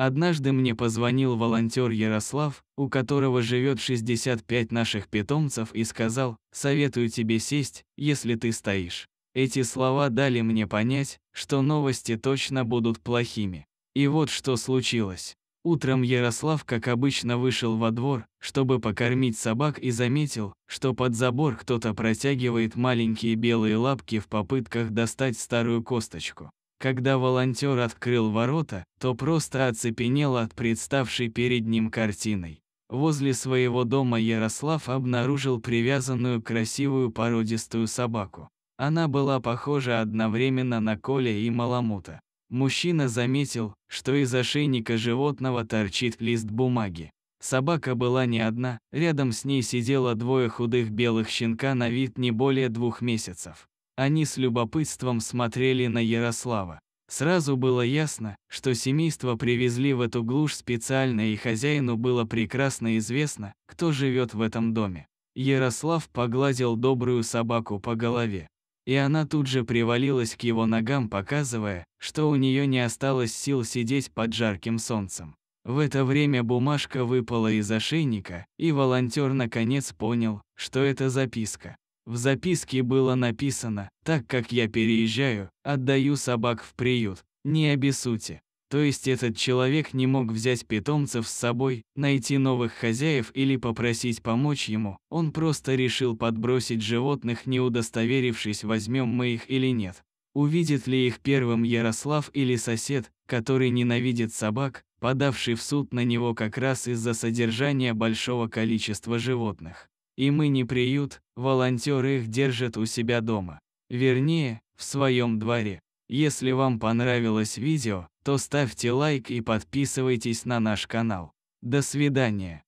Однажды мне позвонил волонтер Ярослав, у которого живет 65 наших питомцев и сказал, советую тебе сесть, если ты стоишь. Эти слова дали мне понять, что новости точно будут плохими. И вот что случилось. Утром Ярослав, как обычно, вышел во двор, чтобы покормить собак и заметил, что под забор кто-то протягивает маленькие белые лапки в попытках достать старую косточку. Когда волонтер открыл ворота, то просто оцепенел от представшей перед ним картиной. Возле своего дома Ярослав обнаружил привязанную красивую породистую собаку. Она была похожа одновременно на Коля и Маламута. Мужчина заметил, что из ошейника животного торчит лист бумаги. Собака была не одна, рядом с ней сидело двое худых белых щенка на вид не более двух месяцев. Они с любопытством смотрели на Ярослава. Сразу было ясно, что семейство привезли в эту глушь специально и хозяину было прекрасно известно, кто живет в этом доме. Ярослав погладил добрую собаку по голове. И она тут же привалилась к его ногам, показывая, что у нее не осталось сил сидеть под жарким солнцем. В это время бумажка выпала из ошейника, и волонтер наконец понял, что это записка. В записке было написано, так как я переезжаю, отдаю собак в приют, не обессудьте. То есть этот человек не мог взять питомцев с собой, найти новых хозяев или попросить помочь ему, он просто решил подбросить животных, не удостоверившись, возьмем мы их или нет. Увидит ли их первым Ярослав или сосед, который ненавидит собак, подавший в суд на него как раз из-за содержания большого количества животных и мы не приют, волонтеры их держат у себя дома. Вернее, в своем дворе. Если вам понравилось видео, то ставьте лайк и подписывайтесь на наш канал. До свидания.